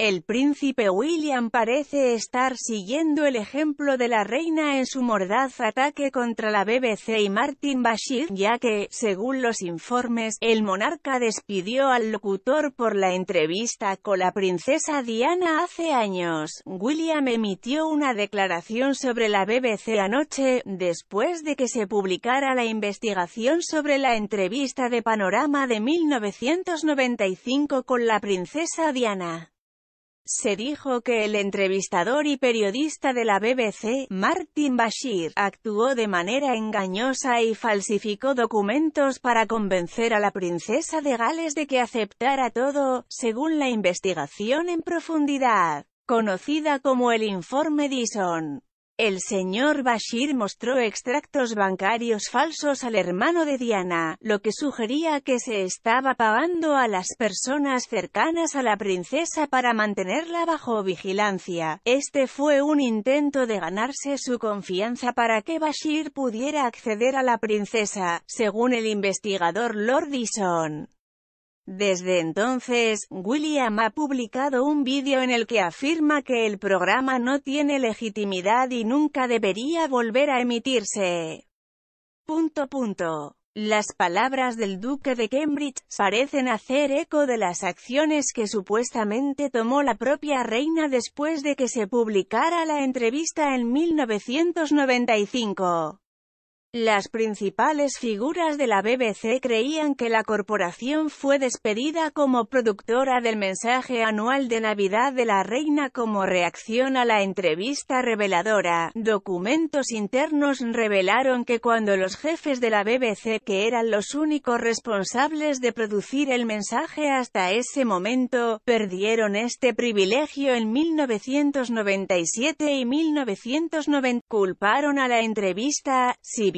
El príncipe William parece estar siguiendo el ejemplo de la reina en su mordaz ataque contra la BBC y Martin Bashir, ya que, según los informes, el monarca despidió al locutor por la entrevista con la princesa Diana hace años. William emitió una declaración sobre la BBC anoche, después de que se publicara la investigación sobre la entrevista de Panorama de 1995 con la princesa Diana se dijo que el entrevistador y periodista de la BBC, Martin Bashir, actuó de manera engañosa y falsificó documentos para convencer a la princesa de Gales de que aceptara todo, según la investigación en profundidad, conocida como el informe Dyson. El señor Bashir mostró extractos bancarios falsos al hermano de Diana, lo que sugería que se estaba pagando a las personas cercanas a la princesa para mantenerla bajo vigilancia. Este fue un intento de ganarse su confianza para que Bashir pudiera acceder a la princesa, según el investigador Lord desde entonces, William ha publicado un vídeo en el que afirma que el programa no tiene legitimidad y nunca debería volver a emitirse. Punto punto. Las palabras del duque de Cambridge parecen hacer eco de las acciones que supuestamente tomó la propia reina después de que se publicara la entrevista en 1995. Las principales figuras de la BBC creían que la corporación fue despedida como productora del mensaje anual de Navidad de la Reina como reacción a la entrevista reveladora. Documentos internos revelaron que cuando los jefes de la BBC, que eran los únicos responsables de producir el mensaje hasta ese momento, perdieron este privilegio en 1997 y 1990, culparon a la entrevista,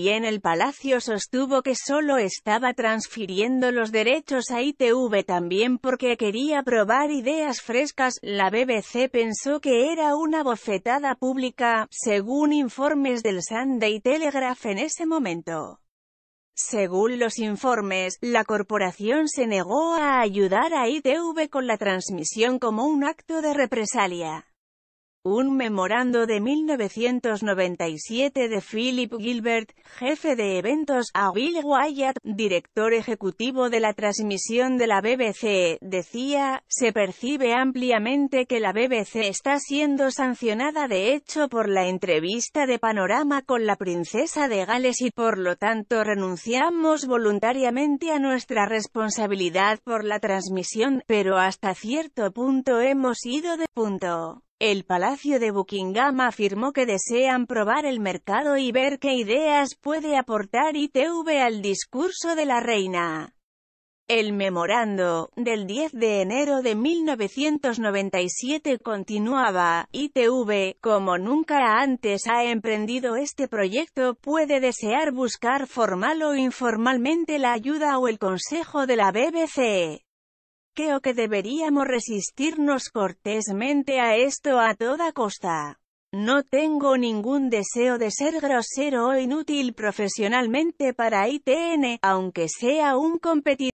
en el Palacio sostuvo que solo estaba transfiriendo los derechos a ITV también porque quería probar ideas frescas, la BBC pensó que era una bofetada pública, según informes del Sunday Telegraph en ese momento. Según los informes, la corporación se negó a ayudar a ITV con la transmisión como un acto de represalia. Un memorando de 1997 de Philip Gilbert, jefe de eventos, a Will Wyatt, director ejecutivo de la transmisión de la BBC, decía, se percibe ampliamente que la BBC está siendo sancionada de hecho por la entrevista de Panorama con la princesa de Gales y por lo tanto renunciamos voluntariamente a nuestra responsabilidad por la transmisión, pero hasta cierto punto hemos ido de punto. El Palacio de Buckingham afirmó que desean probar el mercado y ver qué ideas puede aportar ITV al discurso de la reina. El memorando, del 10 de enero de 1997 continuaba, ITV, como nunca antes ha emprendido este proyecto, puede desear buscar formal o informalmente la ayuda o el consejo de la BBC. Creo que deberíamos resistirnos cortésmente a esto a toda costa. No tengo ningún deseo de ser grosero o inútil profesionalmente para ITN, aunque sea un competidor.